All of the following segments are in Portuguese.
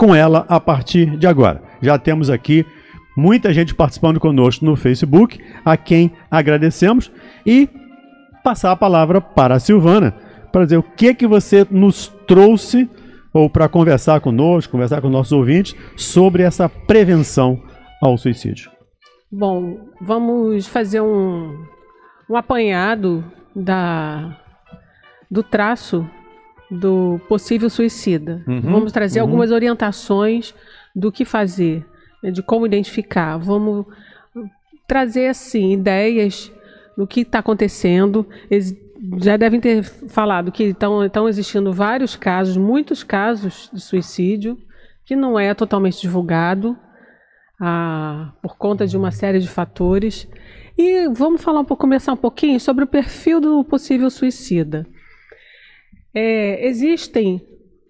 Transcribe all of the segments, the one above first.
com ela a partir de agora. Já temos aqui muita gente participando conosco no Facebook, a quem agradecemos e passar a palavra para a Silvana para dizer o que que você nos trouxe ou para conversar conosco, conversar com nossos ouvintes sobre essa prevenção ao suicídio. Bom, vamos fazer um, um apanhado da, do traço do possível suicida. Uhum, Vamos trazer uhum. algumas orientações do que fazer, né, de como identificar. Vamos trazer, assim, ideias do que está acontecendo. já devem ter falado que estão existindo vários casos, muitos casos de suicídio, que não é totalmente divulgado ah, por conta de uma série de fatores. E vamos falar um pouco, começar um pouquinho sobre o perfil do possível suicida. É, existem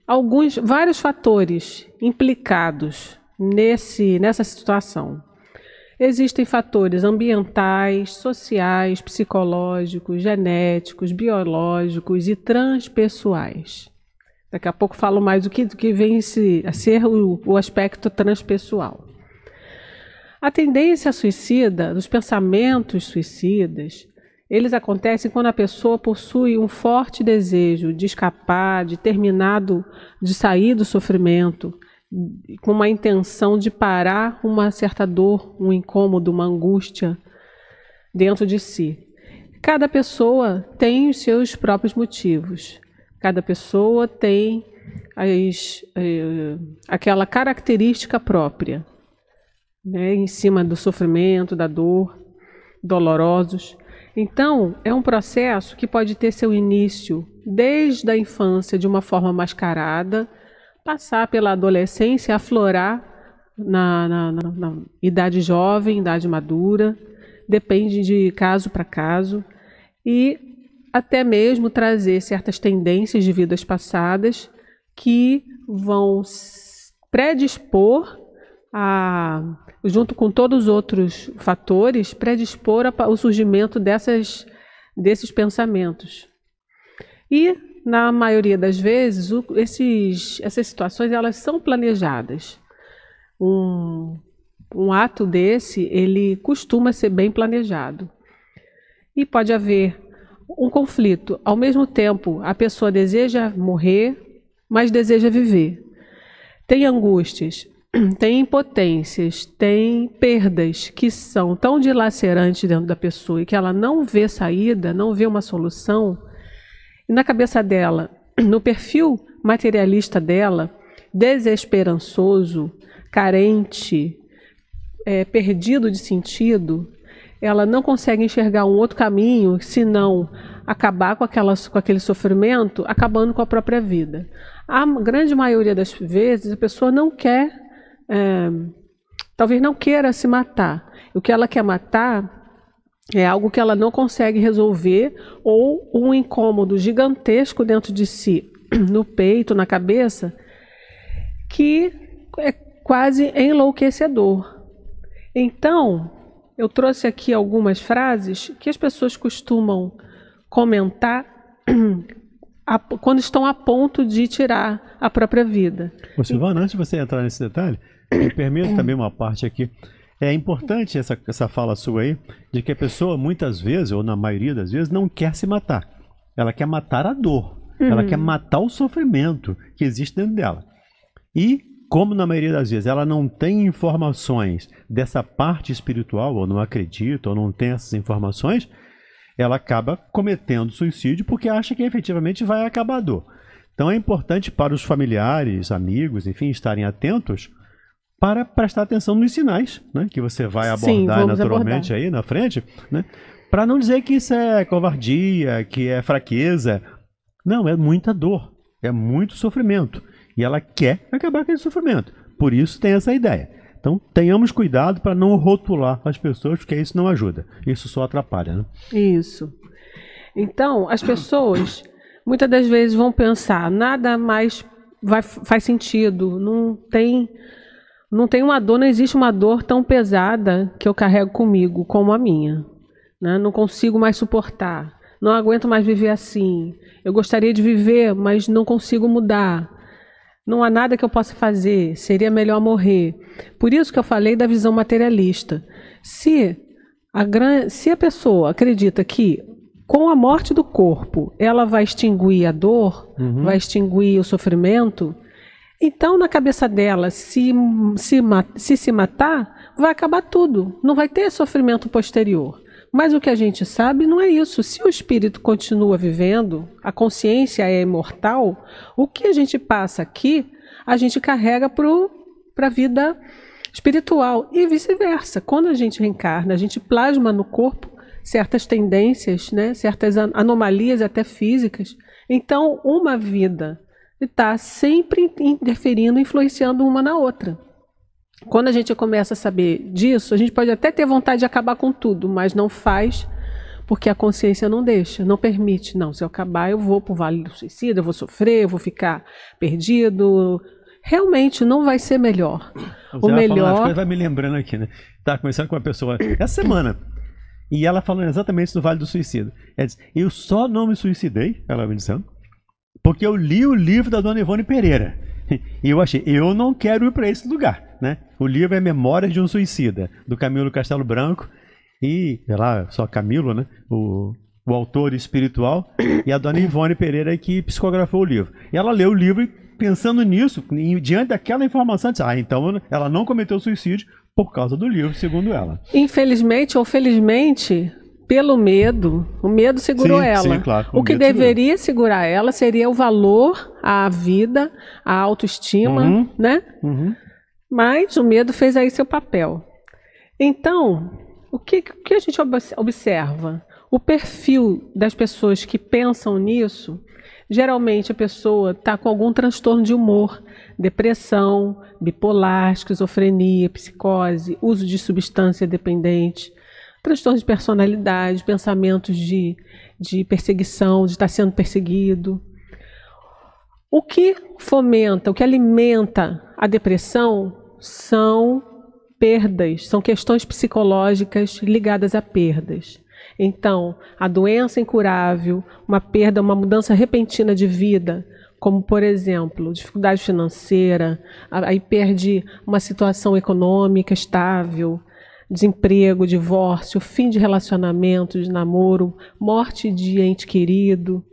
alguns, vários fatores implicados nesse, nessa situação. Existem fatores ambientais, sociais, psicológicos, genéticos, biológicos e transpessoais. Daqui a pouco falo mais do que, do que vem se, a ser o, o aspecto transpessoal. A tendência suicida, dos pensamentos suicidas, eles acontecem quando a pessoa possui um forte desejo de escapar, de terminado, de sair do sofrimento, com uma intenção de parar uma certa dor, um incômodo, uma angústia dentro de si. Cada pessoa tem os seus próprios motivos. Cada pessoa tem as, eh, aquela característica própria, né, em cima do sofrimento, da dor, dolorosos. Então, é um processo que pode ter seu início desde a infância de uma forma mascarada, passar pela adolescência, aflorar na, na, na, na idade jovem, idade madura, depende de caso para caso, e até mesmo trazer certas tendências de vidas passadas que vão predispor a, junto com todos os outros fatores, predispor o surgimento dessas, desses pensamentos. E, na maioria das vezes, o, esses, essas situações elas são planejadas. Um, um ato desse, ele costuma ser bem planejado. E pode haver um conflito. Ao mesmo tempo, a pessoa deseja morrer, mas deseja viver. Tem angústias, tem impotências, tem perdas que são tão dilacerantes dentro da pessoa e que ela não vê saída, não vê uma solução, e na cabeça dela, no perfil materialista dela, desesperançoso, carente, é, perdido de sentido, ela não consegue enxergar um outro caminho senão acabar com, aquela, com aquele sofrimento, acabando com a própria vida. A grande maioria das vezes a pessoa não quer é, talvez não queira se matar. O que ela quer matar é algo que ela não consegue resolver ou um incômodo gigantesco dentro de si, no peito, na cabeça, que é quase enlouquecedor. Então, eu trouxe aqui algumas frases que as pessoas costumam comentar quando estão a ponto de tirar a própria vida. Silvana, antes de você entrar nesse detalhe, me permito também uma parte aqui. É importante essa, essa fala sua aí, de que a pessoa muitas vezes, ou na maioria das vezes, não quer se matar. Ela quer matar a dor. Uhum. Ela quer uhum. matar o sofrimento que existe dentro dela. E, como na maioria das vezes ela não tem informações dessa parte espiritual, ou não acredita, ou não tem essas informações, ela acaba cometendo suicídio porque acha que efetivamente vai acabar a dor. Então é importante para os familiares, amigos, enfim, estarem atentos para prestar atenção nos sinais, né, que você vai abordar Sim, naturalmente abordar. aí na frente, né, para não dizer que isso é covardia, que é fraqueza. Não, é muita dor, é muito sofrimento. E ela quer acabar com esse sofrimento. Por isso tem essa ideia. Então tenhamos cuidado para não rotular as pessoas, porque isso não ajuda. Isso só atrapalha. Né? Isso. Então, as pessoas muitas das vezes vão pensar, nada mais vai, faz sentido, não tem não tem uma dor, não existe uma dor tão pesada que eu carrego comigo como a minha. Né? Não consigo mais suportar. Não aguento mais viver assim. Eu gostaria de viver, mas não consigo mudar. Não há nada que eu possa fazer. Seria melhor morrer. Por isso que eu falei da visão materialista. Se a, gran... se a pessoa acredita que com a morte do corpo ela vai extinguir a dor, uhum. vai extinguir o sofrimento, então, na cabeça dela, se se, se se matar, vai acabar tudo, não vai ter sofrimento posterior. Mas o que a gente sabe não é isso. Se o espírito continua vivendo, a consciência é imortal, o que a gente passa aqui, a gente carrega para a vida espiritual e vice-versa. Quando a gente reencarna, a gente plasma no corpo certas tendências, né, certas anomalias até físicas. Então, uma vida está sempre interferindo, influenciando uma na outra. Quando a gente começa a saber disso, a gente pode até ter vontade de acabar com tudo, mas não faz porque a consciência não deixa, não permite. Não, se eu acabar, eu vou para o vale do suicídio, eu vou sofrer, eu vou ficar perdido. Realmente não vai ser melhor. Você o melhor. Falando, vai me lembrando aqui, né? Estava conversando com uma pessoa essa semana. E ela falando exatamente isso do Vale do Suicídio. Ela disse, eu só não me suicidei, ela me dizendo, porque eu li o livro da Dona Ivone Pereira. E eu achei, eu não quero ir para esse lugar, né? O livro é Memórias de um Suicida, do Camilo Castelo Branco. E, sei lá, só Camilo, né? O, o autor espiritual. E a Dona Ivone Pereira que psicografou o livro. E ela leu o livro e pensando nisso, diante daquela informação, disse, ah, então ela não cometeu suicídio por causa do livro, segundo ela. Infelizmente ou felizmente, pelo medo, o medo segurou sim, ela. Sim, claro, o, o que deveria segurou. segurar ela seria o valor, a vida, a autoestima, uhum, né? Uhum. Mas o medo fez aí seu papel. Então, o que, o que a gente observa? O perfil das pessoas que pensam nisso, geralmente a pessoa está com algum transtorno de humor, depressão, bipolar, esquizofrenia, psicose, uso de substância dependente transtornos de personalidade, pensamentos de, de perseguição, de estar sendo perseguido. O que fomenta, o que alimenta a depressão são perdas, são questões psicológicas ligadas a perdas. Então, a doença incurável, uma perda, uma mudança repentina de vida, como por exemplo, dificuldade financeira, aí perde uma situação econômica estável, desemprego, divórcio, fim de relacionamento, de namoro, morte de ente querido.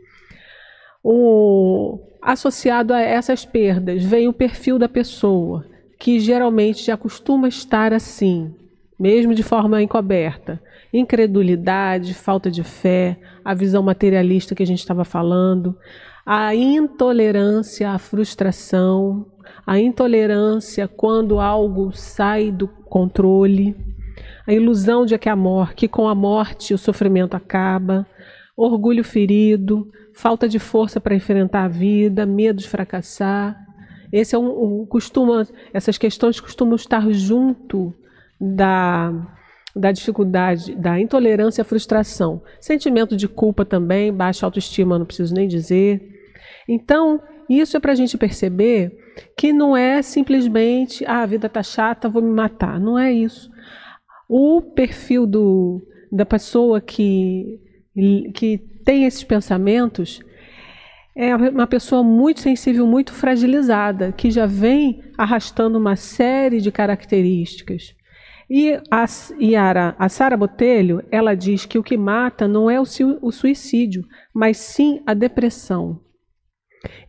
O, associado a essas perdas vem o perfil da pessoa, que geralmente já costuma estar assim, mesmo de forma encoberta. Incredulidade, falta de fé, a visão materialista que a gente estava falando, a intolerância à frustração, a intolerância quando algo sai do controle a ilusão de que, a morte, que com a morte o sofrimento acaba, orgulho ferido, falta de força para enfrentar a vida, medo de fracassar. Esse é um, um costuma, essas questões costumam estar junto da da dificuldade, da intolerância à frustração, sentimento de culpa também, baixa autoestima, não preciso nem dizer. Então, isso é para a gente perceber que não é simplesmente ah, a vida está chata, vou me matar. Não é isso o perfil do, da pessoa que, que tem esses pensamentos é uma pessoa muito sensível, muito fragilizada, que já vem arrastando uma série de características. E a, Yara, a Sara Botelho, ela diz que o que mata não é o, o suicídio, mas sim a depressão.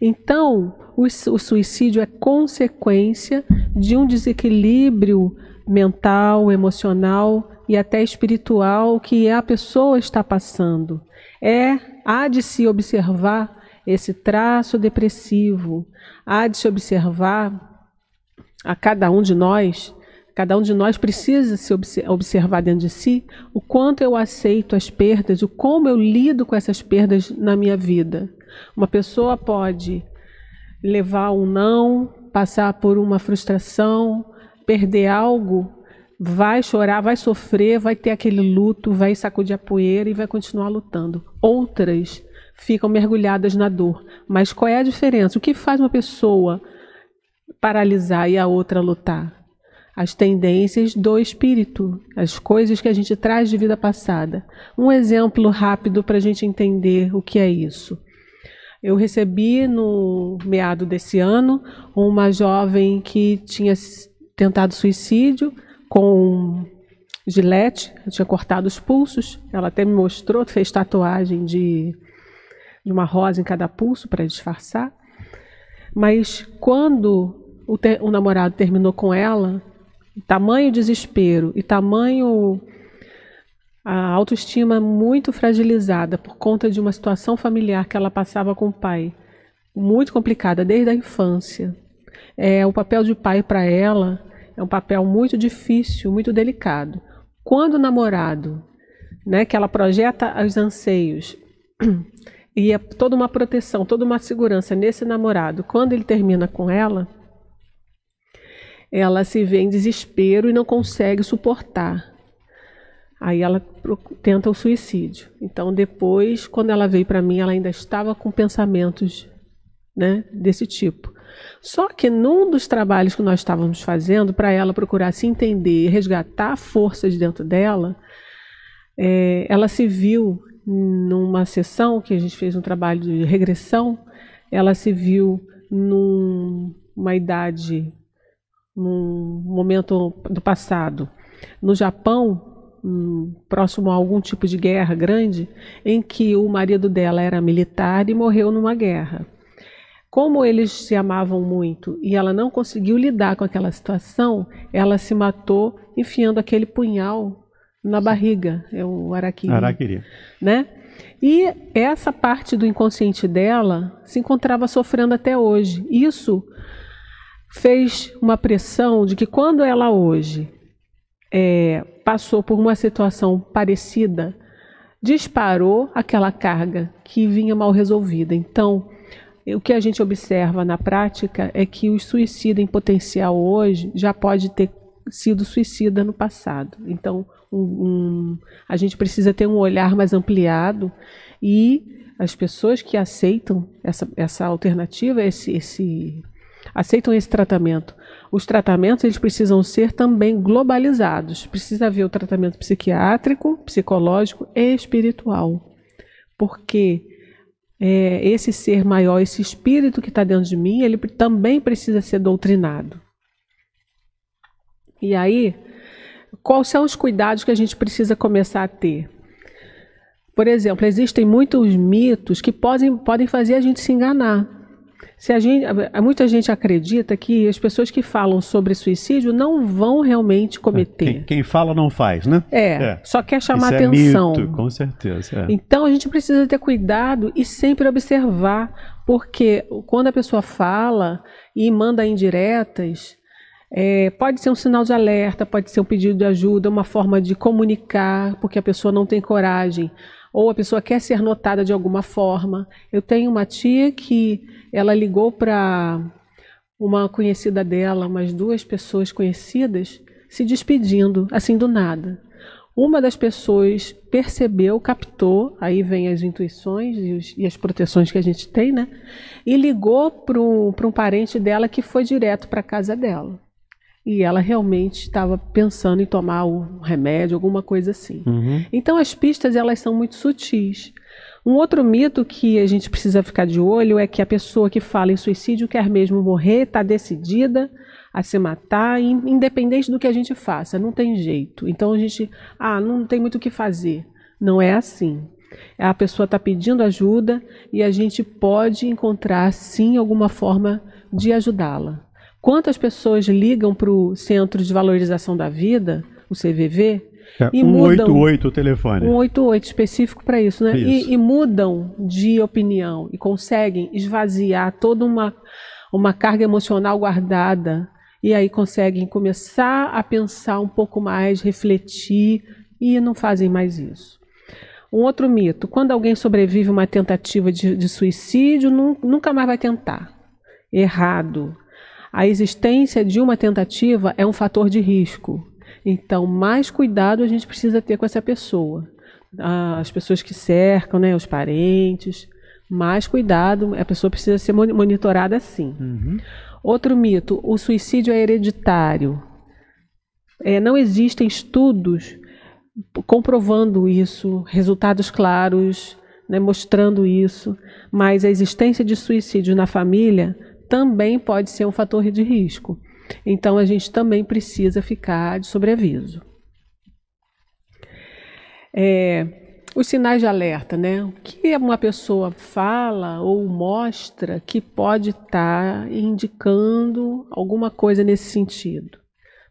Então, o, o suicídio é consequência de um desequilíbrio mental, emocional e até espiritual que a pessoa está passando. É há de se observar esse traço depressivo, há de se observar a cada um de nós Cada um de nós precisa se observar dentro de si o quanto eu aceito as perdas, o como eu lido com essas perdas na minha vida. Uma pessoa pode levar um não, passar por uma frustração, perder algo, vai chorar, vai sofrer, vai ter aquele luto, vai sacudir a poeira e vai continuar lutando. Outras ficam mergulhadas na dor. Mas qual é a diferença? O que faz uma pessoa paralisar e a outra lutar? As tendências do espírito, as coisas que a gente traz de vida passada. Um exemplo rápido para a gente entender o que é isso. Eu recebi no meado desse ano uma jovem que tinha tentado suicídio com gilete, eu tinha cortado os pulsos. Ela até me mostrou, fez tatuagem de, de uma rosa em cada pulso para disfarçar. Mas quando o, o namorado terminou com ela, tamanho desespero e tamanho a autoestima muito fragilizada por conta de uma situação familiar que ela passava com o pai, muito complicada desde a infância. É, o papel de pai para ela é um papel muito difícil, muito delicado. Quando o namorado, né, que ela projeta os anseios e é toda uma proteção, toda uma segurança nesse namorado, quando ele termina com ela, ela se vê em desespero e não consegue suportar. Aí ela tenta o suicídio. Então depois, quando ela veio para mim, ela ainda estava com pensamentos, né, desse tipo. Só que num dos trabalhos que nós estávamos fazendo, para ela procurar se entender e resgatar forças força de dentro dela, é, ela se viu numa sessão que a gente fez um trabalho de regressão, ela se viu numa idade, num momento do passado, no Japão, hum, próximo a algum tipo de guerra grande, em que o marido dela era militar e morreu numa guerra como eles se amavam muito e ela não conseguiu lidar com aquela situação, ela se matou enfiando aquele punhal na barriga, é o araquiri. Araquiri. Né? E essa parte do inconsciente dela se encontrava sofrendo até hoje. Isso fez uma pressão de que quando ela hoje é, passou por uma situação parecida, disparou aquela carga que vinha mal resolvida. Então, o que a gente observa na prática é que o suicida em potencial hoje já pode ter sido suicida no passado. Então, um, um, a gente precisa ter um olhar mais ampliado e as pessoas que aceitam essa, essa alternativa, esse, esse aceitam esse tratamento. Os tratamentos eles precisam ser também globalizados. Precisa haver o tratamento psiquiátrico, psicológico e espiritual. Porque é, esse ser maior, esse espírito que está dentro de mim, ele também precisa ser doutrinado. E aí, quais são os cuidados que a gente precisa começar a ter? Por exemplo, existem muitos mitos que podem, podem fazer a gente se enganar se a gente, muita gente acredita que as pessoas que falam sobre suicídio não vão realmente é, cometer. Quem, quem fala não faz, né? É, é. só quer chamar Isso é atenção. É mito, com certeza. É. Então a gente precisa ter cuidado e sempre observar, porque quando a pessoa fala e manda indiretas, é, pode ser um sinal de alerta, pode ser um pedido de ajuda, uma forma de comunicar, porque a pessoa não tem coragem, ou a pessoa quer ser notada de alguma forma. Eu tenho uma tia que ela ligou para uma conhecida dela, umas duas pessoas conhecidas, se despedindo, assim do nada. Uma das pessoas percebeu, captou, aí vem as intuições e, os, e as proteções que a gente tem, né? E ligou para um parente dela que foi direto para a casa dela. E ela realmente estava pensando em tomar um remédio, alguma coisa assim. Uhum. Então as pistas elas são muito sutis. Um outro mito que a gente precisa ficar de olho é que a pessoa que fala em suicídio quer mesmo morrer, está decidida a se matar, independente do que a gente faça, não tem jeito. Então a gente, ah, não tem muito o que fazer. Não é assim. A pessoa está pedindo ajuda e a gente pode encontrar sim alguma forma de ajudá-la. Quantas pessoas ligam para o Centro de Valorização da Vida, o CVV, é, e 188 o telefone. 188 específico para isso, né? Isso. E, e mudam de opinião e conseguem esvaziar toda uma, uma carga emocional guardada. E aí conseguem começar a pensar um pouco mais, refletir e não fazem mais isso. Um outro mito: quando alguém sobrevive a uma tentativa de, de suicídio, nunca mais vai tentar. Errado. A existência de uma tentativa é um fator de risco. Então, mais cuidado a gente precisa ter com essa pessoa. As pessoas que cercam, né, os parentes, mais cuidado, a pessoa precisa ser monitorada assim. Uhum. Outro mito: o suicídio é hereditário. É, não existem estudos comprovando isso, resultados claros, né, mostrando isso, mas a existência de suicídio na família também pode ser um fator de risco. Então a gente também precisa ficar de sobreaviso. É, os sinais de alerta, né? O que uma pessoa fala ou mostra que pode estar tá indicando alguma coisa nesse sentido?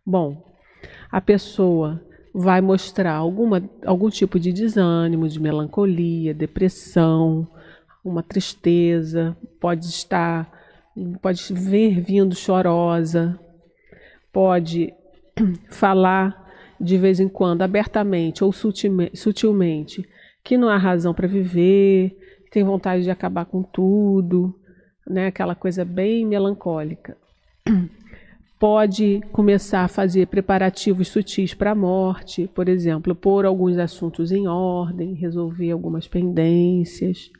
Bom, a pessoa vai mostrar alguma, algum tipo de desânimo, de melancolia, depressão, uma tristeza, pode estar, pode vir vindo chorosa, pode falar de vez em quando, abertamente ou sutilmente, que não há razão para viver, que tem vontade de acabar com tudo, né? aquela coisa bem melancólica. Pode começar a fazer preparativos sutis para a morte, por exemplo, pôr alguns assuntos em ordem, resolver algumas pendências,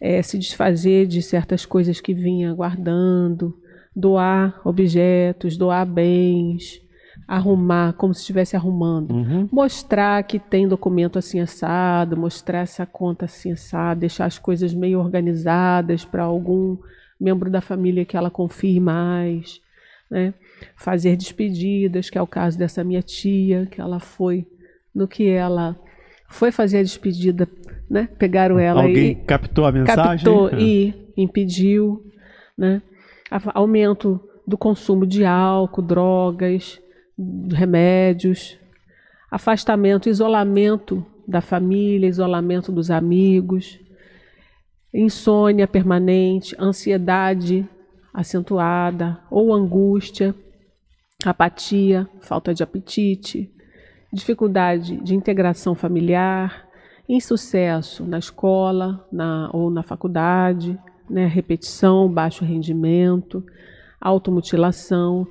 é, se desfazer de certas coisas que vinha guardando doar objetos, doar bens, arrumar como se estivesse arrumando, uhum. mostrar que tem documento assim assado, mostrar essa conta assim deixar as coisas meio organizadas para algum membro da família que ela confie mais, né? Fazer despedidas, que é o caso dessa minha tia, que ela foi no que ela foi fazer a despedida, né? Pegaram ela Alguém e captou a mensagem, captou ah. e impediu, né? aumento do consumo de álcool, drogas, remédios, afastamento, isolamento da família, isolamento dos amigos, insônia permanente, ansiedade acentuada ou angústia, apatia, falta de apetite, dificuldade de integração familiar, insucesso na escola na, ou na faculdade, né? repetição, baixo rendimento, automutilação.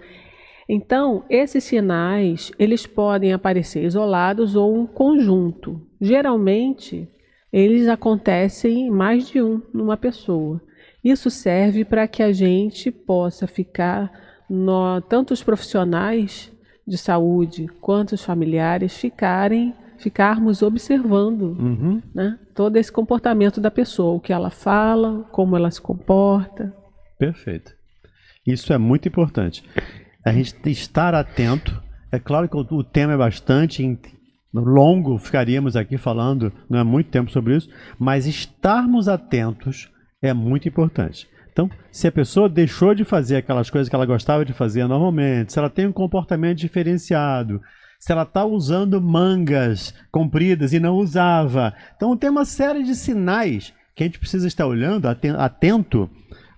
Então, esses sinais, eles podem aparecer isolados ou um conjunto. Geralmente, eles acontecem em mais de um numa pessoa. Isso serve para que a gente possa ficar, no, tanto os profissionais de saúde quanto os familiares ficarem ficarmos observando uhum. né, todo esse comportamento da pessoa, o que ela fala, como ela se comporta. Perfeito. Isso é muito importante. A gente estar atento. É claro que o tema é bastante longo, ficaríamos aqui falando, não é muito tempo sobre isso, mas estarmos atentos é muito importante. Então, se a pessoa deixou de fazer aquelas coisas que ela gostava de fazer normalmente, se ela tem um comportamento diferenciado, se ela está usando mangas compridas e não usava. Então tem uma série de sinais que a gente precisa estar olhando, atento,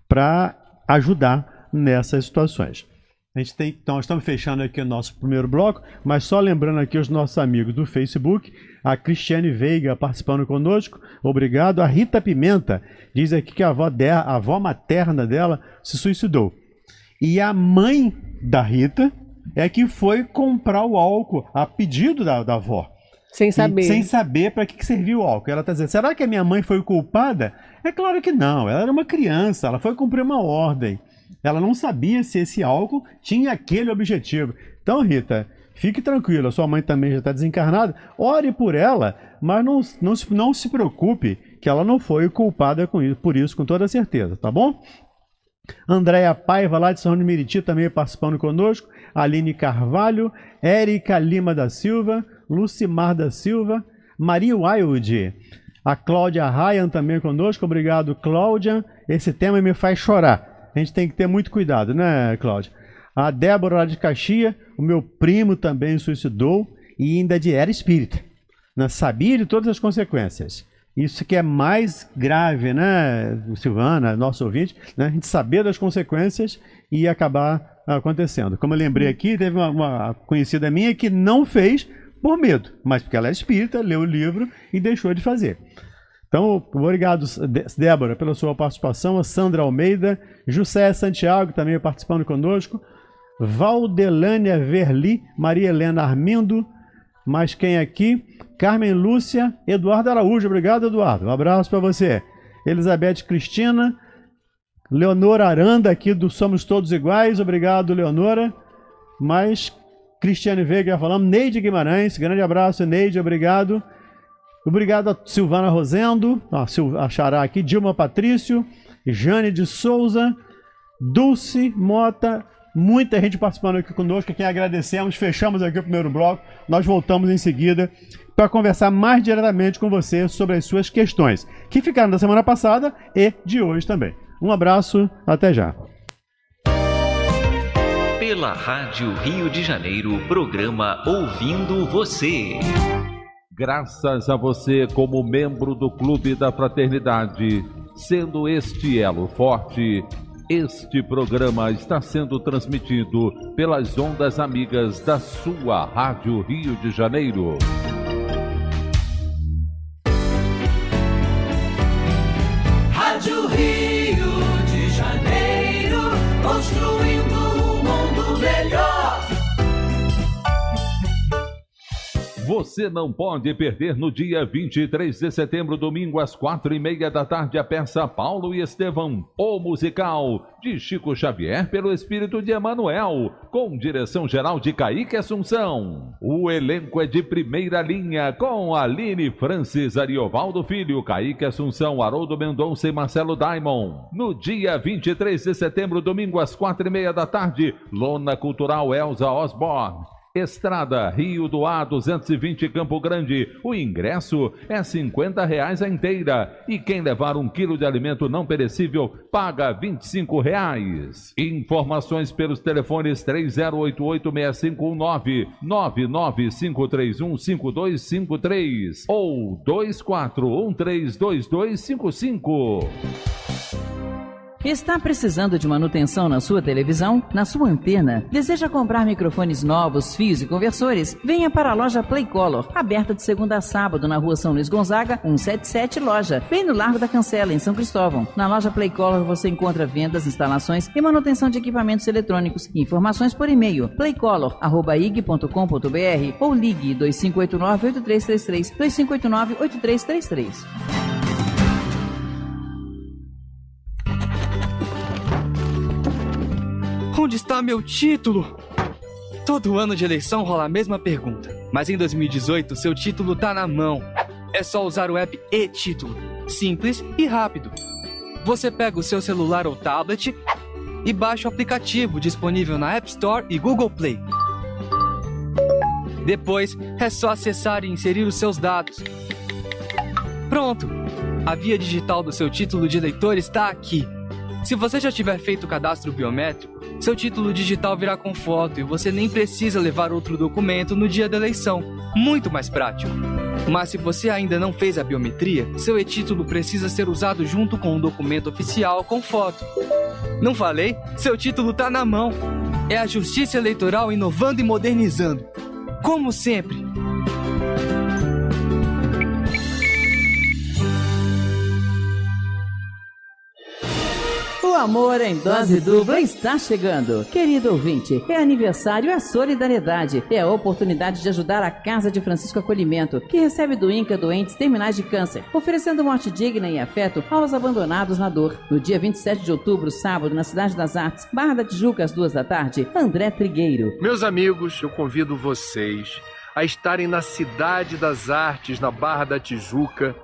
para ajudar nessas situações. A gente tem, então, estamos fechando aqui o nosso primeiro bloco, mas só lembrando aqui os nossos amigos do Facebook, a Cristiane Veiga participando conosco, obrigado. A Rita Pimenta diz aqui que a avó, de, a avó materna dela se suicidou. E a mãe da Rita, é que foi comprar o álcool a pedido da, da avó. Sem saber. E, sem saber para que, que serviu o álcool. Ela está dizendo, será que a minha mãe foi culpada? É claro que não. Ela era uma criança, ela foi cumprir uma ordem. Ela não sabia se esse álcool tinha aquele objetivo. Então, Rita, fique tranquila, sua mãe também já está desencarnada. Ore por ela, mas não, não, não se preocupe que ela não foi culpada com isso, por isso, com toda certeza, tá bom? Andréa Paiva, lá de São João de Meriti, também participando conosco. Aline Carvalho, Érica Lima da Silva, Lucimar da Silva, Maria Wild. A Cláudia Ryan também conosco. Obrigado, Cláudia. Esse tema me faz chorar. A gente tem que ter muito cuidado, né, Cláudia? A Débora lá de Caxia, o meu primo também suicidou e ainda de era espírita. Né? Sabia de todas as consequências. Isso que é mais grave, né, Silvana, nosso ouvinte, né? a gente saber das consequências e acabar acontecendo. Como eu lembrei aqui, teve uma, uma conhecida minha que não fez por medo, mas porque ela é espírita, leu o livro e deixou de fazer. Então, obrigado, Débora, pela sua participação, a Sandra Almeida, José Santiago também participando conosco, Valdelânia Verli, Maria Helena Armindo, mas quem aqui? Carmen Lúcia, Eduardo Araújo. Obrigado, Eduardo. Um abraço para você. Elizabeth Cristina, Leonora Aranda, aqui do Somos Todos Iguais. Obrigado, Leonora. Mas Cristiane Veiga falando. Neide Guimarães, grande abraço, Neide. Obrigado. Obrigado a Silvana Rosendo, a, Sil, a Xará aqui, Dilma Patrício, Jane de Souza, Dulce Mota, Muita gente participando aqui conosco, a quem agradecemos. Fechamos aqui o primeiro bloco. Nós voltamos em seguida para conversar mais diretamente com você sobre as suas questões, que ficaram da semana passada e de hoje também. Um abraço, até já. Pela Rádio Rio de Janeiro, programa Ouvindo Você. Graças a você, como membro do Clube da Fraternidade, sendo este elo forte este programa está sendo transmitido pelas ondas amigas da sua Rádio Rio de Janeiro. Você não pode perder no dia 23 de setembro, domingo, às quatro e meia da tarde, a peça Paulo e Estevão, o musical, de Chico Xavier pelo espírito de Emanuel, com direção geral de Caíque Assunção. O elenco é de primeira linha, com Aline Francis, Ariovaldo Filho, Caíque Assunção, Haroldo Mendonça e Marcelo Daimon. No dia 23 de setembro, domingo, às quatro e meia da tarde, Lona Cultural Elza Osborne. Estrada Rio do A 220 Campo Grande. O ingresso é R$ 50 reais a inteira e quem levar um quilo de alimento não perecível paga R$ 25,00. Informações pelos telefones 3088-6519, 99531-5253 ou 2413-2255. Está precisando de manutenção na sua televisão, na sua antena? Deseja comprar microfones novos, fios e conversores? Venha para a loja Playcolor, aberta de segunda a sábado na rua São Luís Gonzaga, 177 Loja, bem no Largo da Cancela, em São Cristóvão. Na loja Playcolor você encontra vendas, instalações e manutenção de equipamentos eletrônicos. Informações por e-mail playcolor.ig.com.br ou ligue 2589-8333 2589-8333. Onde está meu título? Todo ano de eleição rola a mesma pergunta, mas em 2018 seu título tá na mão. É só usar o app e-título. Simples e rápido. Você pega o seu celular ou tablet e baixa o aplicativo disponível na App Store e Google Play. Depois é só acessar e inserir os seus dados. Pronto! A via digital do seu título de eleitor está aqui. Se você já tiver feito o cadastro biométrico, seu título digital virá com foto e você nem precisa levar outro documento no dia da eleição. Muito mais prático. Mas se você ainda não fez a biometria, seu e-título precisa ser usado junto com um documento oficial com foto. Não falei? Seu título tá na mão. É a Justiça Eleitoral inovando e modernizando. Como sempre, amor em dose dupla está chegando. Querido ouvinte, é aniversário, é solidariedade. É a oportunidade de ajudar a Casa de Francisco Acolhimento, que recebe do INCA doentes terminais de câncer, oferecendo morte digna e afeto aos abandonados na dor. No dia 27 de outubro, sábado, na Cidade das Artes, Barra da Tijuca, às duas da tarde, André Trigueiro. Meus amigos, eu convido vocês a estarem na Cidade das Artes, na Barra da Tijuca,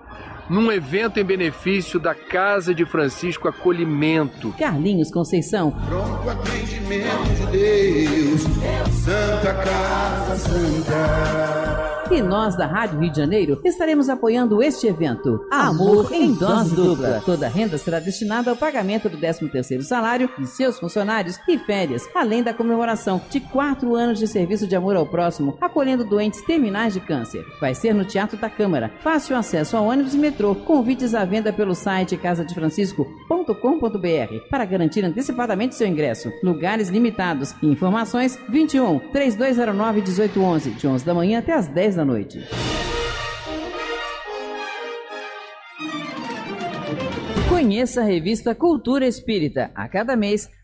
num evento em benefício da Casa de Francisco Acolhimento. Carlinhos Conceição. Pronto atendimento de Deus, é Santa Casa Santa. E nós da Rádio Rio de Janeiro estaremos apoiando este evento. Amor, Amor em dose dupla. Toda renda será destinada ao pagamento do 13º salário de seus funcionários e férias, além da comemoração de quatro anos de serviço de amor ao próximo, acolhendo doentes terminais de câncer. Vai ser no Teatro da Câmara. Fácil acesso ao ônibus e metrô. Convites à venda pelo site casadefrancisco.com.br para garantir antecipadamente seu ingresso. Lugares limitados. Informações 21 3209 1811, de 11 da manhã até as 10 da noite. Conheça a revista Cultura Espírita. A cada mês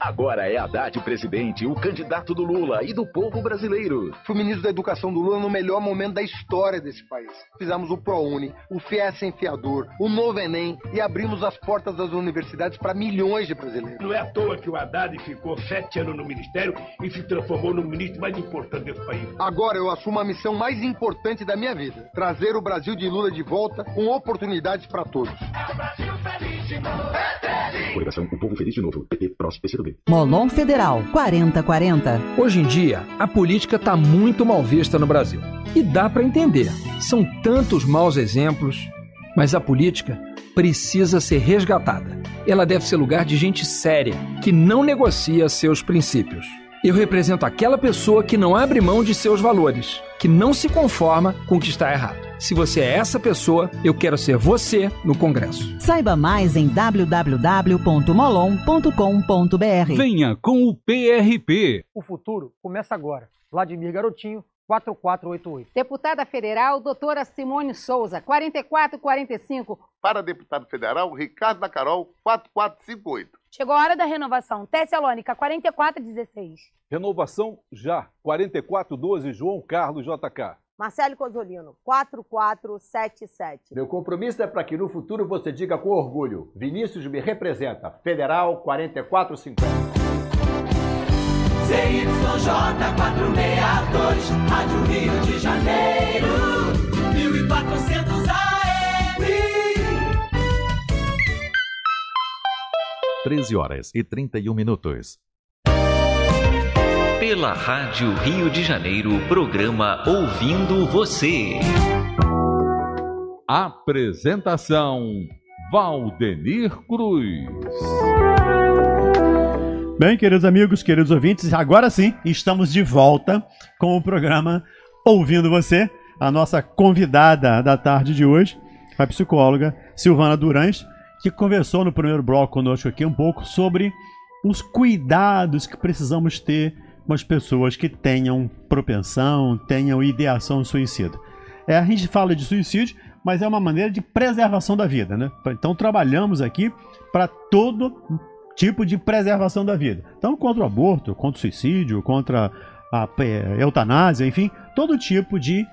Agora é Haddad o presidente, o candidato do Lula e do povo brasileiro. Fui ministro da Educação do Lula no melhor momento da história desse país. Fizemos o ProUni, o FIES sem fiador, o Novo Enem e abrimos as portas das universidades para milhões de brasileiros. Não é à toa que o Haddad ficou sete anos no ministério e se transformou no ministro mais importante desse país. Agora eu assumo a missão mais importante da minha vida: trazer o Brasil de Lula de volta com oportunidades para todos. É o Brasil feliz de novo. É o povo feliz de novo. PT, PROS, PCdoB. Molon Federal 4040. Hoje em dia, a política está muito mal vista no Brasil. E dá para entender. São tantos maus exemplos, mas a política precisa ser resgatada. Ela deve ser lugar de gente séria, que não negocia seus princípios. Eu represento aquela pessoa que não abre mão de seus valores, que não se conforma com o que está errado. Se você é essa pessoa, eu quero ser você no Congresso. Saiba mais em www.molon.com.br. Venha com o PRP. O futuro começa agora. Vladimir Garotinho. 4488. Deputada federal, doutora Simone Souza, 4445. Para deputado federal, Ricardo da Carol, 4458. Chegou a hora da renovação. Tessalônica, 4416. Renovação já, 4412, João Carlos JK. Marcelo Cozzolino, 4477. Meu compromisso é para que no futuro você diga com orgulho: Vinícius me representa. Federal 4450. CYJ 462, Rádio Rio de Janeiro, 1400 AM. 13 horas e 31 minutos. Pela Rádio Rio de Janeiro, programa Ouvindo Você. Apresentação Valdenir Cruz. Bem, queridos amigos, queridos ouvintes, agora sim estamos de volta com o programa Ouvindo Você. A nossa convidada da tarde de hoje, a psicóloga Silvana Durães, que conversou no primeiro bloco conosco aqui um pouco sobre os cuidados que precisamos ter algumas pessoas que tenham propensão, tenham ideação suicida. É, a gente fala de suicídio, mas é uma maneira de preservação da vida, né? Então trabalhamos aqui para todo tipo de preservação da vida. Então contra o aborto, contra o suicídio, contra a é, eutanásia, enfim, todo tipo de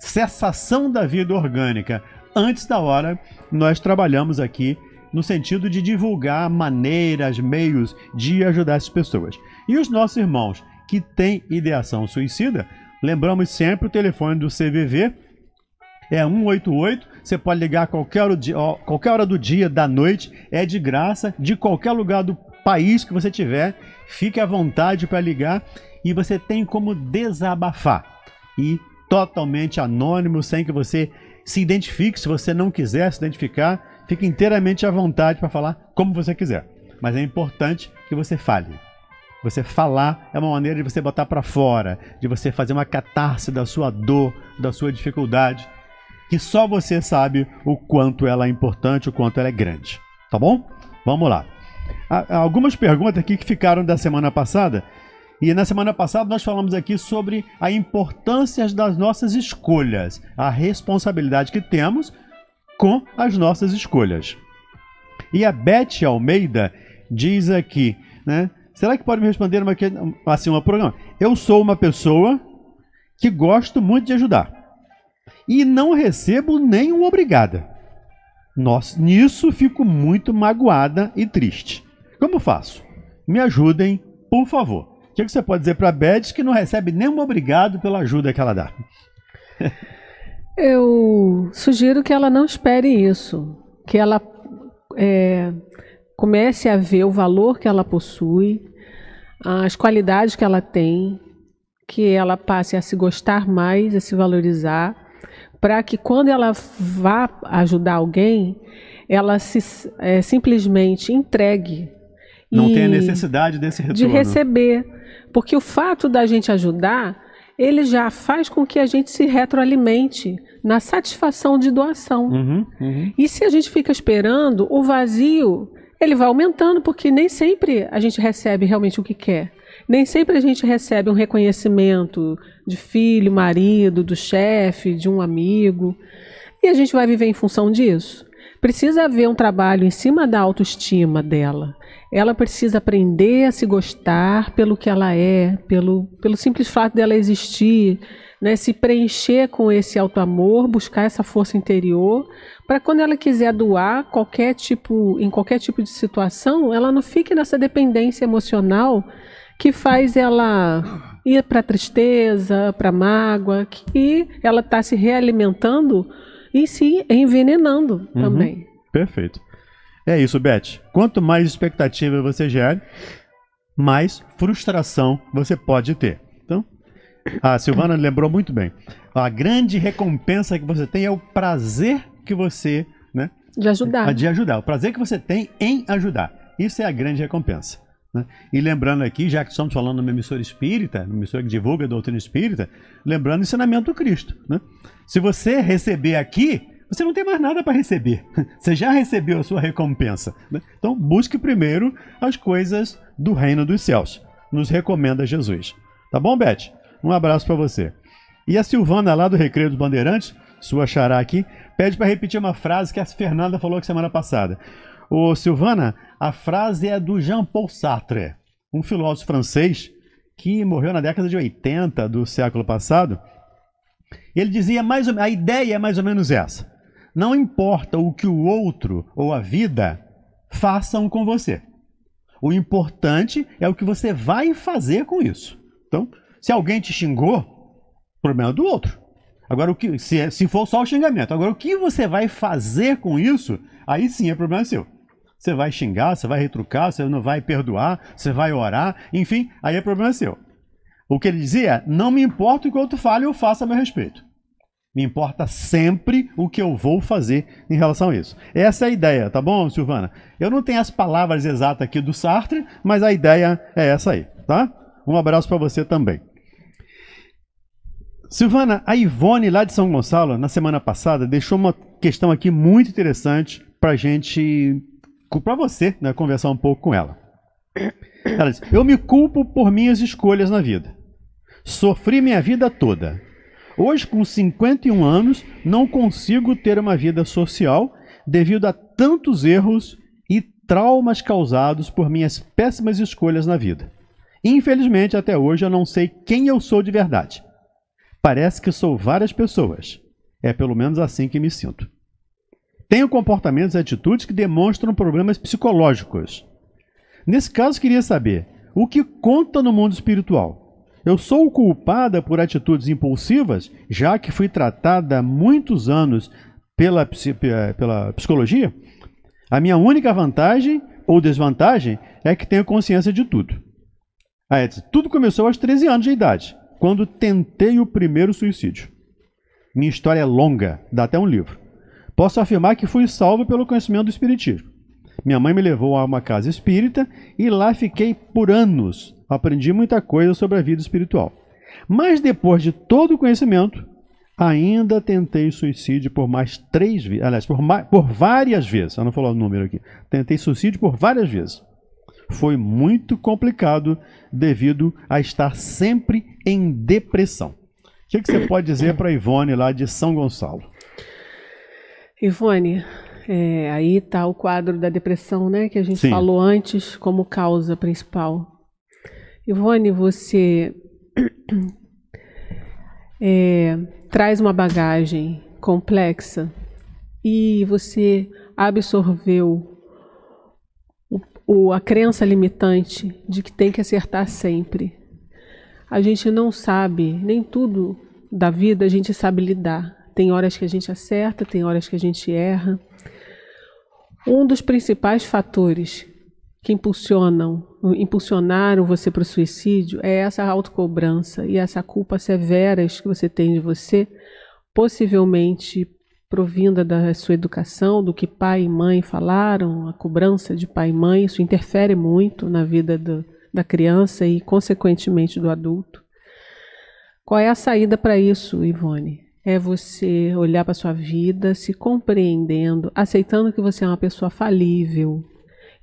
cessação da vida orgânica. Antes da hora, nós trabalhamos aqui no sentido de divulgar maneiras, meios de ajudar essas pessoas. E os nossos irmãos que têm ideação suicida, lembramos sempre o telefone do CVV é 188. Você pode ligar a qualquer, qualquer hora do dia, da noite, é de graça, de qualquer lugar do país que você tiver. Fique à vontade para ligar e você tem como desabafar. E totalmente anônimo, sem que você se identifique, se você não quiser se identificar Fique inteiramente à vontade para falar como você quiser. Mas é importante que você fale. Você falar é uma maneira de você botar para fora, de você fazer uma catarse da sua dor, da sua dificuldade, que só você sabe o quanto ela é importante, o quanto ela é grande. Tá bom? Vamos lá. Há algumas perguntas aqui que ficaram da semana passada. E na semana passada nós falamos aqui sobre a importância das nossas escolhas, a responsabilidade que temos com as nossas escolhas. E a Beth Almeida diz aqui, né? Será que pode me responder uma, assim, uma programa? Eu sou uma pessoa que gosto muito de ajudar e não recebo nenhum obrigada. Nossa, nisso fico muito magoada e triste. Como faço? Me ajudem, por favor. O que, que você pode dizer para a Beth que não recebe nenhum obrigado pela ajuda que ela dá? Eu sugiro que ela não espere isso, que ela é, comece a ver o valor que ela possui, as qualidades que ela tem, que ela passe a se gostar mais, a se valorizar, para que quando ela vá ajudar alguém, ela se, é, simplesmente entregue. Não tenha necessidade desse retorno. De receber. Porque o fato da gente ajudar ele já faz com que a gente se retroalimente na satisfação de doação. Uhum, uhum. E se a gente fica esperando, o vazio ele vai aumentando, porque nem sempre a gente recebe realmente o que quer. Nem sempre a gente recebe um reconhecimento de filho, marido, do chefe, de um amigo. E a gente vai viver em função disso. Precisa haver um trabalho em cima da autoestima dela ela precisa aprender a se gostar pelo que ela é, pelo, pelo simples fato dela existir, né? se preencher com esse auto-amor, buscar essa força interior, para quando ela quiser doar qualquer tipo, em qualquer tipo de situação, ela não fique nessa dependência emocional que faz ela ir para tristeza, para mágoa, que ela está se realimentando e se envenenando uhum. também. Perfeito. É isso, Beth. Quanto mais expectativa você gere, mais frustração você pode ter. Então, a Silvana lembrou muito bem. A grande recompensa que você tem é o prazer que você, né? De ajudar. De ajudar. O prazer que você tem em ajudar. Isso é a grande recompensa. Né? E lembrando aqui, já que estamos falando numa emissora espírita, uma emissora que divulga a doutrina espírita, lembrando o ensinamento do Cristo. Né? Se você receber aqui, você não tem mais nada para receber. Você já recebeu a sua recompensa. Né? Então, busque primeiro as coisas do reino dos céus. Nos recomenda Jesus. Tá bom, Beth? Um abraço para você. E a Silvana, lá do Recreio dos Bandeirantes, sua xará aqui, pede para repetir uma frase que a Fernanda falou que semana passada. Ô, Silvana, a frase é do Jean-Paul Sartre, um filósofo francês que morreu na década de 80 do século passado. Ele dizia mais ou menos, a ideia é mais ou menos essa não importa o que o outro ou a vida façam com você. O importante é o que você vai fazer com isso. Então, se alguém te xingou, problema é do outro. Agora, o que, se, é, se for só o xingamento, agora o que você vai fazer com isso, aí sim é problema seu. Você vai xingar, você vai retrucar, você não vai perdoar, você vai orar, enfim, aí é problema seu. O que ele dizia, é, não me importa o que o outro fale, eu faço a meu respeito. Me importa sempre o que eu vou fazer em relação a isso. Essa é a ideia, tá bom, Silvana? Eu não tenho as palavras exatas aqui do Sartre, mas a ideia é essa aí, tá? Um abraço para você também. Silvana, a Ivone lá de São Gonçalo, na semana passada, deixou uma questão aqui muito interessante para gente, para você, né, conversar um pouco com ela. Ela diz: Eu me culpo por minhas escolhas na vida. Sofri minha vida toda Hoje, com 51 anos, não consigo ter uma vida social devido a tantos erros e traumas causados por minhas péssimas escolhas na vida. Infelizmente, até hoje eu não sei quem eu sou de verdade. Parece que sou várias pessoas. É pelo menos assim que me sinto. Tenho comportamentos e atitudes que demonstram problemas psicológicos. Nesse caso, queria saber o que conta no mundo espiritual eu sou culpada por atitudes impulsivas, já que fui tratada há muitos anos pela, eh, pela psicologia? A minha única vantagem ou desvantagem é que tenho consciência de tudo. A ah, Edson, é, tudo começou aos 13 anos de idade, quando tentei o primeiro suicídio. Minha história é longa, dá até um livro. Posso afirmar que fui salvo pelo conhecimento do Espiritismo. Minha mãe me levou a uma casa espírita e lá fiquei por anos aprendi muita coisa sobre a vida espiritual. Mas depois de todo o conhecimento, ainda tentei suicídio por mais três vezes. Aliás, por, mais, por várias vezes. eu não falou o número aqui. Tentei suicídio por várias vezes. Foi muito complicado devido a estar sempre em depressão. O que, é que você pode dizer para Ivone lá de São Gonçalo? Ivone, é, aí está o quadro da depressão, né, que a gente Sim. falou antes como causa principal. Ivone, você é, traz uma bagagem complexa e você absorveu o, o, a crença limitante de que tem que acertar sempre. A gente não sabe, nem tudo da vida a gente sabe lidar. Tem horas que a gente acerta, tem horas que a gente erra. Um dos principais fatores que impulsionam, impulsionaram você para o suicídio é essa autocobrança e essa culpa severas que você tem de você, possivelmente provinda da sua educação, do que pai e mãe falaram, a cobrança de pai e mãe, isso interfere muito na vida do, da criança e, consequentemente, do adulto. Qual é a saída para isso, Ivone? É você olhar para sua vida, se compreendendo, aceitando que você é uma pessoa falível,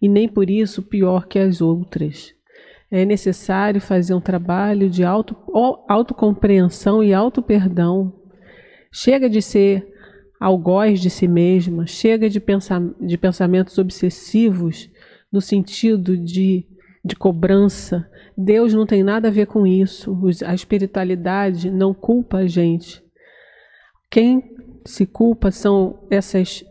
e nem por isso pior que as outras. É necessário fazer um trabalho de auto, autocompreensão e auto-perdão. Chega de ser algoz de si mesma, chega de, pensar, de pensamentos obsessivos no sentido de, de cobrança. Deus não tem nada a ver com isso. A espiritualidade não culpa a gente. Quem se culpa são essas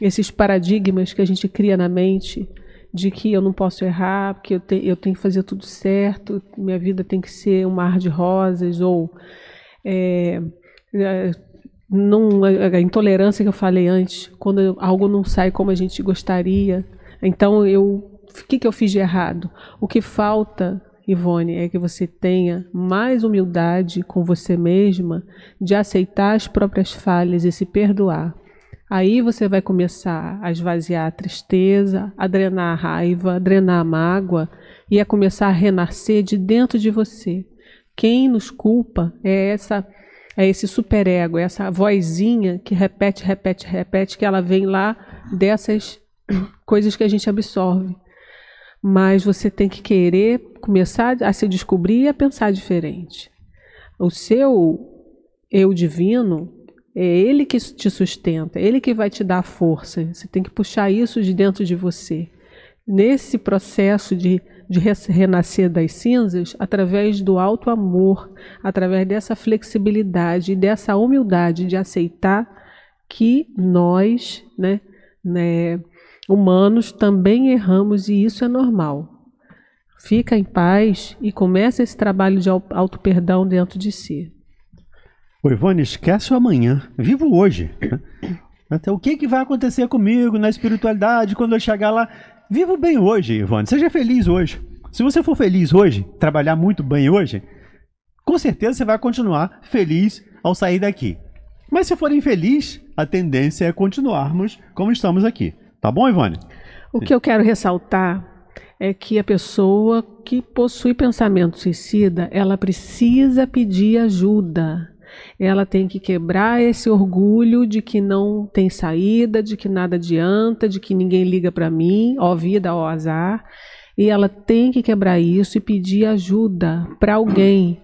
esses paradigmas que a gente cria na mente de que eu não posso errar, porque eu, te, eu tenho que fazer tudo certo, minha vida tem que ser um mar de rosas, ou é, é não, a, intolerância que eu falei antes, quando algo não sai como a gente gostaria. Então, eu, o que, que eu fiz de errado? O que falta, Ivone, é que você tenha mais humildade com você mesma de aceitar as próprias falhas e se perdoar. Aí você vai começar a esvaziar a tristeza, a drenar a raiva, a drenar a mágoa e a começar a renascer de dentro de você. Quem nos culpa é essa é esse superego, é essa vozinha que repete, repete, repete, que ela vem lá dessas coisas que a gente absorve. Mas você tem que querer começar a se descobrir e a pensar diferente. O seu eu divino é Ele que te sustenta, é Ele que vai te dar força. Você tem que puxar isso de dentro de você. Nesse processo de, de renascer das cinzas, através do alto amor, através dessa flexibilidade e dessa humildade de aceitar que nós, né, né, humanos, também erramos e isso é normal. Fica em paz e começa esse trabalho de auto-perdão dentro de si. O Ivone, esquece o amanhã. Vivo hoje. Até né? então, o que, que vai acontecer comigo na espiritualidade quando eu chegar lá? Vivo bem hoje, Ivone. Seja feliz hoje. Se você for feliz hoje, trabalhar muito bem hoje, com certeza você vai continuar feliz ao sair daqui. Mas se for infeliz, a tendência é continuarmos como estamos aqui. Tá bom, Ivone? O que eu quero ressaltar é que a pessoa que possui pensamento suicida, ela precisa pedir ajuda ela tem que quebrar esse orgulho de que não tem saída, de que nada adianta, de que ninguém liga para mim, ó vida, ó azar. E ela tem que quebrar isso e pedir ajuda para alguém.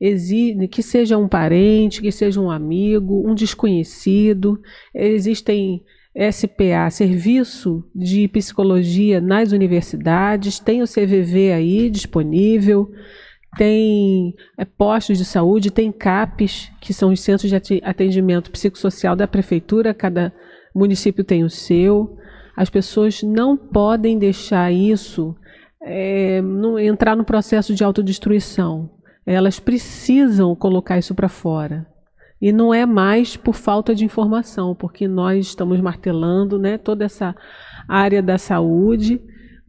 Exige, que seja um parente, que seja um amigo, um desconhecido. Existem SPA, Serviço de Psicologia nas universidades, tem o CVV aí disponível tem é, postos de saúde, tem CAPs, que são os centros de atendimento psicossocial da prefeitura, cada município tem o seu. As pessoas não podem deixar isso é, entrar no processo de autodestruição. Elas precisam colocar isso para fora. E não é mais por falta de informação, porque nós estamos martelando né, toda essa área da saúde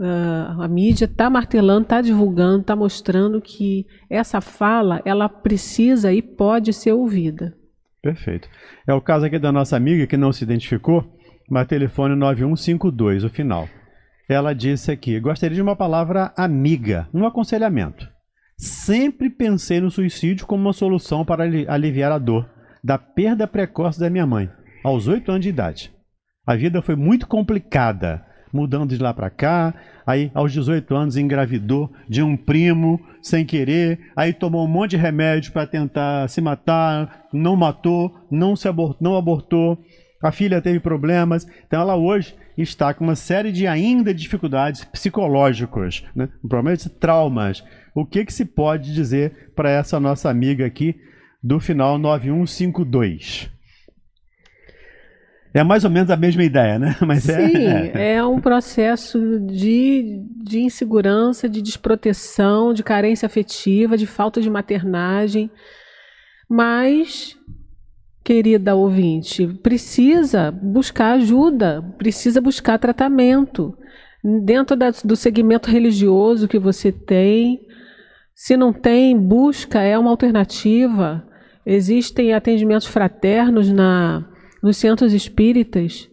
Uh, a mídia está martelando, está divulgando, está mostrando que essa fala ela precisa e pode ser ouvida. Perfeito. É o caso aqui da nossa amiga que não se identificou, mas telefone 9152, o final. Ela disse aqui: gostaria de uma palavra amiga, um aconselhamento. Sempre pensei no suicídio como uma solução para aliviar a dor da perda precoce da minha mãe, aos 8 anos de idade. A vida foi muito complicada mudando de lá para cá. Aí, aos 18 anos, engravidou de um primo sem querer. Aí, tomou um monte de remédio para tentar se matar. Não matou, não, se abort, não abortou. A filha teve problemas. Então, ela hoje está com uma série de ainda dificuldades psicológicas, né? provavelmente traumas. O que, que se pode dizer para essa nossa amiga aqui do final 9152? É mais ou menos a mesma ideia, né? Mas é, Sim, é... é um processo de, de insegurança, de desproteção, de carência afetiva, de falta de maternagem. Mas, querida ouvinte, precisa buscar ajuda, precisa buscar tratamento. Dentro da, do segmento religioso que você tem, se não tem, busca, é uma alternativa. Existem atendimentos fraternos na nos centros espíritas.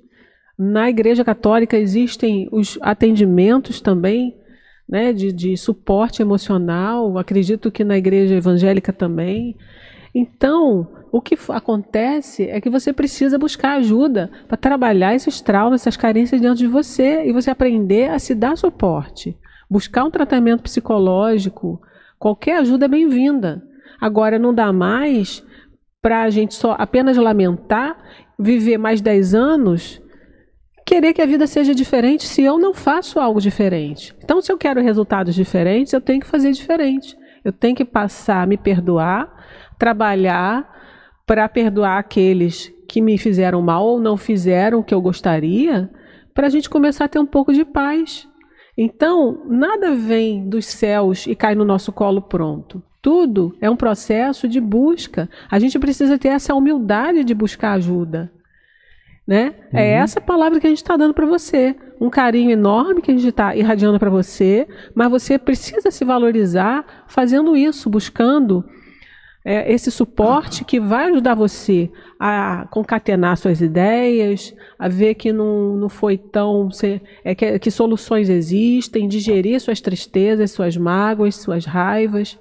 Na Igreja Católica existem os atendimentos também, né, de, de suporte emocional, acredito que na Igreja Evangélica também. Então, o que acontece é que você precisa buscar ajuda para trabalhar esses traumas, essas carências dentro de você e você aprender a se dar suporte. Buscar um tratamento psicológico, qualquer ajuda é bem-vinda. Agora, não dá mais para a gente só apenas lamentar, viver mais 10 anos, querer que a vida seja diferente se eu não faço algo diferente. Então, se eu quero resultados diferentes, eu tenho que fazer diferente. Eu tenho que passar a me perdoar, trabalhar para perdoar aqueles que me fizeram mal ou não fizeram o que eu gostaria, para a gente começar a ter um pouco de paz. Então, nada vem dos céus e cai no nosso colo pronto. Tudo é um processo de busca. A gente precisa ter essa humildade de buscar ajuda. Né? É uhum. É essa palavra que a gente está dando para você. Um carinho enorme que a gente está irradiando para você, mas você precisa se valorizar fazendo isso, buscando é, esse suporte que vai ajudar você a concatenar suas ideias, a ver que não, não foi tão. É, que, que soluções existem, digerir suas tristezas, suas mágoas, suas raivas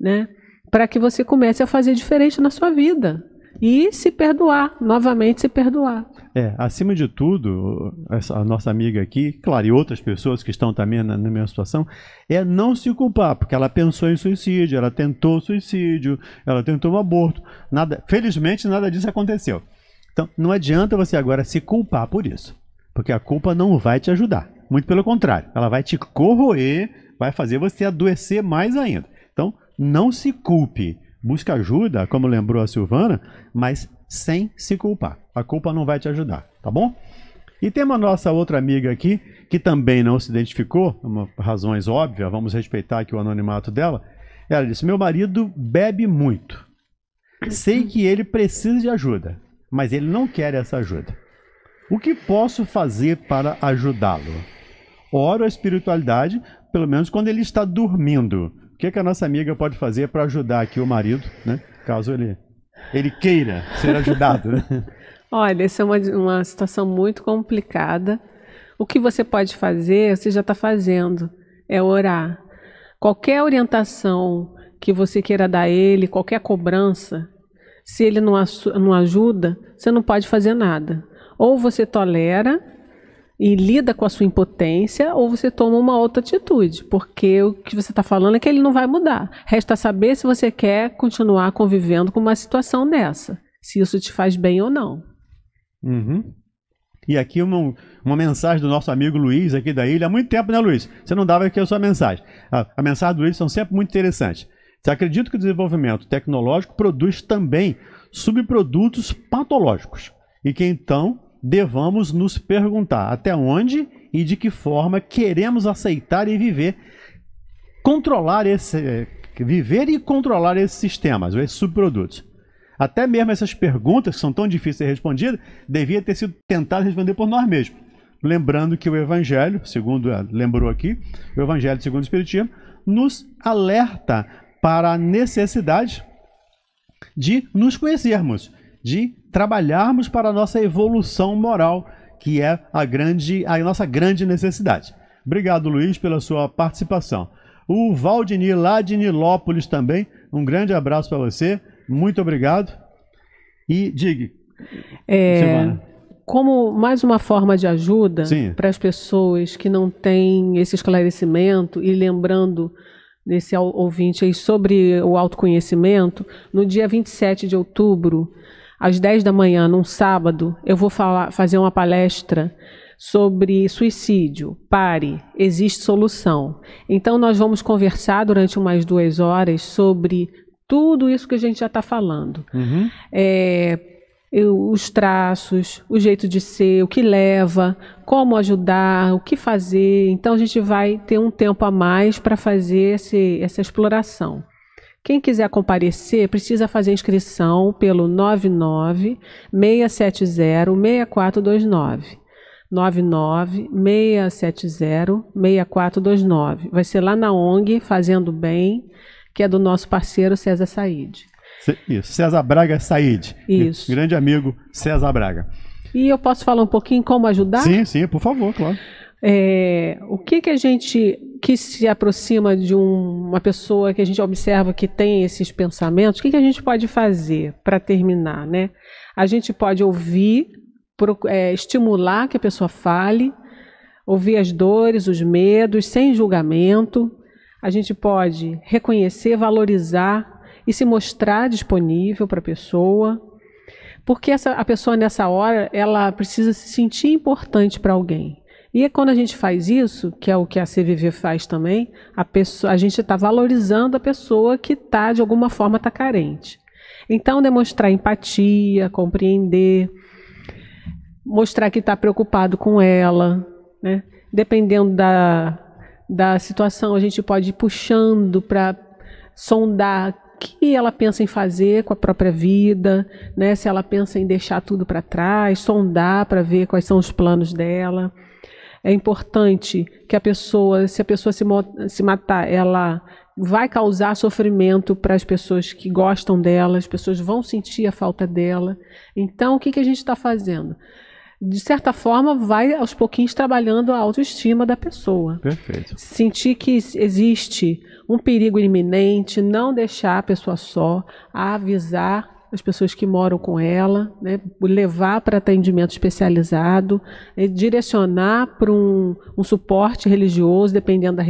né? Para que você comece a fazer diferente na sua vida e se perdoar, novamente se perdoar. É, acima de tudo, a nossa amiga aqui, claro, e outras pessoas que estão também na, na mesma situação, é não se culpar, porque ela pensou em suicídio, ela tentou suicídio, ela tentou um aborto, nada, felizmente nada disso aconteceu. Então, não adianta você agora se culpar por isso, porque a culpa não vai te ajudar. Muito pelo contrário, ela vai te corroer, vai fazer você adoecer mais ainda. Então, não se culpe. Busque ajuda, como lembrou a Silvana, mas sem se culpar. A culpa não vai te ajudar, tá bom? E tem uma nossa outra amiga aqui, que também não se identificou, por razões óbvias, vamos respeitar aqui o anonimato dela. Ela disse: Meu marido bebe muito. Sei que ele precisa de ajuda, mas ele não quer essa ajuda. O que posso fazer para ajudá-lo? Oro a espiritualidade, pelo menos quando ele está dormindo, o que, que a nossa amiga pode fazer para ajudar aqui o marido, né? Caso ele, ele queira ser ajudado, né? Olha, essa é uma, uma situação muito complicada. O que você pode fazer, você já está fazendo, é orar. Qualquer orientação que você queira dar a ele, qualquer cobrança, se ele não, não ajuda, você não pode fazer nada. Ou você tolera e lida com a sua impotência, ou você toma uma outra atitude, porque o que você está falando é que ele não vai mudar. Resta saber se você quer continuar convivendo com uma situação dessa, se isso te faz bem ou não. Uhum. E aqui uma, uma mensagem do nosso amigo Luiz aqui da ilha. Há muito tempo, né, Luiz? Você não dava aqui a sua mensagem. A, ah, a mensagem do Luiz são sempre muito interessantes. Você acredita que o desenvolvimento tecnológico produz também subprodutos patológicos e que então devamos nos perguntar até onde e de que forma queremos aceitar e viver, controlar esse, viver e controlar esses sistemas, esses subprodutos. Até mesmo essas perguntas que são tão difíceis de ser respondidas, devia ter sido tentado responder por nós mesmos. Lembrando que o Evangelho, segundo eh, lembrou aqui, o Evangelho segundo o Espiritismo, nos alerta para a necessidade de nos conhecermos, de trabalharmos para a nossa evolução moral, que é a, grande, a nossa grande necessidade. Obrigado, Luiz, pela sua participação. O Valdini, lá de Nilópolis também, um grande abraço para você, muito obrigado. E diga, é, Como mais uma forma de ajuda para as pessoas que não têm esse esclarecimento e lembrando nesse ouvinte aí sobre o autoconhecimento, no dia 27 de outubro, às 10 da manhã, num sábado, eu vou falar, fazer uma palestra sobre suicídio. Pare, existe solução. Então, nós vamos conversar durante umas duas horas sobre tudo isso que a gente já está falando. Uhum. É, eu, os traços, o jeito de ser, o que leva, como ajudar, o que fazer. Então, a gente vai ter um tempo a mais para fazer esse, essa exploração. Quem quiser comparecer, precisa fazer inscrição pelo 99 670 6429. 99 670 6429. Vai ser lá na ONG Fazendo Bem, que é do nosso parceiro César Said. Isso, César Braga Said. Isso. Grande amigo César Braga. E eu posso falar um pouquinho como ajudar? Sim, sim, por favor, claro. É, o que, que a gente que se aproxima de um, uma pessoa que a gente observa que tem esses pensamentos, o que, que a gente pode fazer para terminar, né? A gente pode ouvir, pro, é, estimular que a pessoa fale, ouvir as dores, os medos, sem julgamento. A gente pode reconhecer, valorizar e se mostrar disponível para a pessoa, porque essa, a pessoa nessa hora ela precisa se sentir importante para alguém. E é quando a gente faz isso, que é o que a CVV faz também, a, pessoa, a gente está valorizando a pessoa que está, de alguma forma, está carente. Então, demonstrar empatia, compreender, mostrar que está preocupado com ela, né? dependendo da, da situação, a gente pode ir puxando para sondar o que ela pensa em fazer com a própria vida, né? se ela pensa em deixar tudo para trás, sondar para ver quais são os planos dela. É importante que a pessoa, se a pessoa se, se matar, ela vai causar sofrimento para as pessoas que gostam dela, as pessoas vão sentir a falta dela. Então, o que, que a gente está fazendo? De certa forma, vai aos pouquinhos trabalhando a autoestima da pessoa. Perfeito. Sentir que existe um perigo iminente, não deixar a pessoa só, avisar as pessoas que moram com ela, né, levar para atendimento especializado, é, direcionar para um, um, suporte religioso, dependendo da,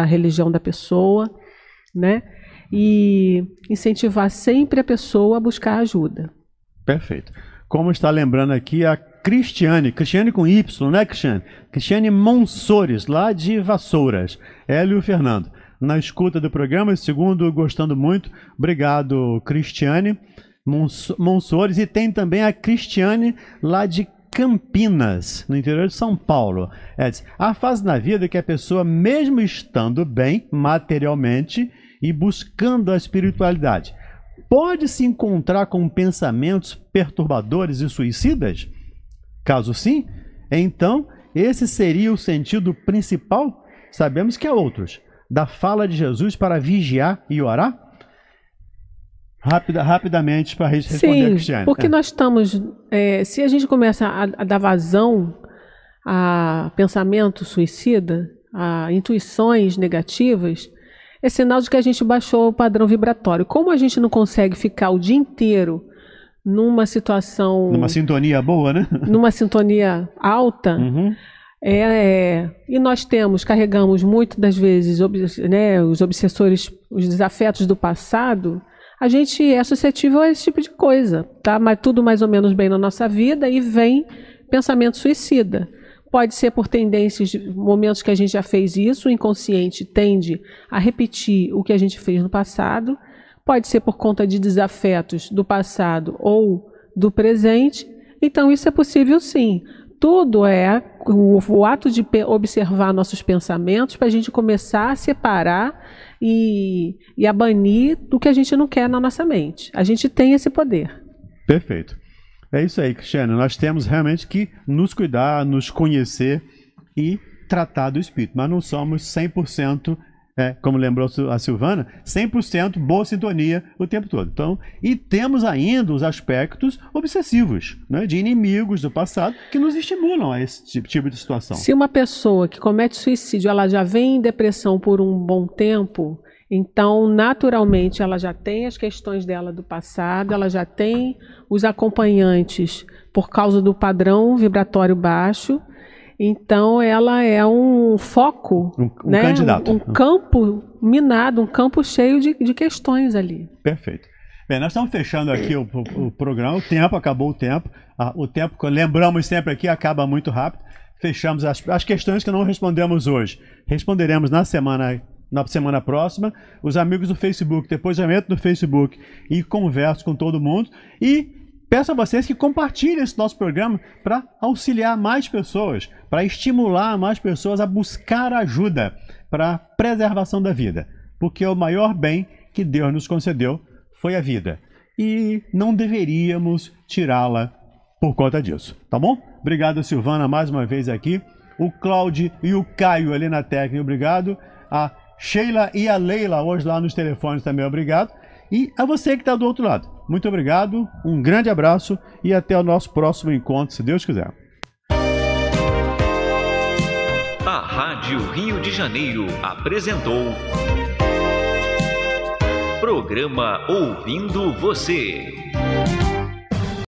da religião da pessoa, né, e incentivar sempre a pessoa a buscar ajuda. Perfeito. Como está lembrando aqui a Cristiane, Cristiane com Y, né, Cristiane? Cristiane Monsores, lá de Vassouras. Hélio Fernando, na escuta do programa, segundo, gostando muito. Obrigado, Cristiane. Monsores e tem também a Cristiane lá de Campinas, no interior de São Paulo. É, a fase na vida que a pessoa, mesmo estando bem materialmente e buscando a espiritualidade, pode se encontrar com pensamentos perturbadores e suicidas? Caso sim, então esse seria o sentido principal, sabemos que há outros, da fala de Jesus para vigiar e orar? rápida rapidamente para responder Sim, a Cristiane. Porque é. nós estamos. É, se a gente começa a, a, dar vazão a pensamento suicida, a intuições negativas, é sinal de que a gente baixou o padrão vibratório. Como a gente não consegue ficar o dia inteiro numa situação. Numa sintonia boa, né? Numa sintonia alta. Uhum. É, é, e nós temos, carregamos muitas das vezes, né, os obsessores, os desafetos do passado, a gente é suscetível a esse tipo de coisa, tá? Mas tudo mais ou menos bem na nossa vida e vem pensamento suicida. Pode ser por tendências, momentos que a gente já fez isso, o inconsciente tende a repetir o que a gente fez no passado. Pode ser por conta de desafetos do passado ou do presente. Então, isso é possível sim tudo é o, o ato de observar nossos pensamentos para a gente começar a separar e, e a banir do que a gente não quer na nossa mente. A gente tem esse poder. Perfeito. É isso aí, Cristiano. Nós temos realmente que nos cuidar, nos conhecer e tratar do espírito, mas não somos 100% é, como lembrou a Silvana, 100% boa sintonia o tempo todo. Então, e temos ainda os aspectos obsessivos, né, de inimigos do passado que nos estimulam a esse tipo de situação. Se uma pessoa que comete suicídio, ela já vem em depressão por um bom tempo, então, naturalmente, ela já tem as questões dela do passado, ela já tem os acompanhantes por causa do padrão vibratório baixo então ela é um foco, um, um né? candidato, um, um campo minado, um campo cheio de, de questões ali. Perfeito. Bem, nós estamos fechando aqui o, o, programa. O tempo acabou o tempo. Ah, o tempo lembramos sempre aqui acaba muito rápido. Fechamos as, as questões que não respondemos hoje. Responderemos na semana na semana próxima. Os amigos do Facebook, depois do entro do Facebook e converso com todo mundo. E Peço a vocês que compartilhem esse nosso programa para auxiliar mais pessoas, para estimular mais pessoas a buscar ajuda para a preservação da vida, porque o maior bem que Deus nos concedeu foi a vida e não deveríamos tirá-la por conta disso, tá bom? Obrigado, Silvana, mais uma vez aqui. O Cláudio e o Caio ali na técnica, obrigado. A Sheila e a Leila hoje lá nos telefones também, obrigado. E a você que está do outro lado. Muito obrigado, um grande abraço e até o nosso próximo encontro, se Deus quiser. A Rádio Rio de Janeiro apresentou. Programa Ouvindo Você.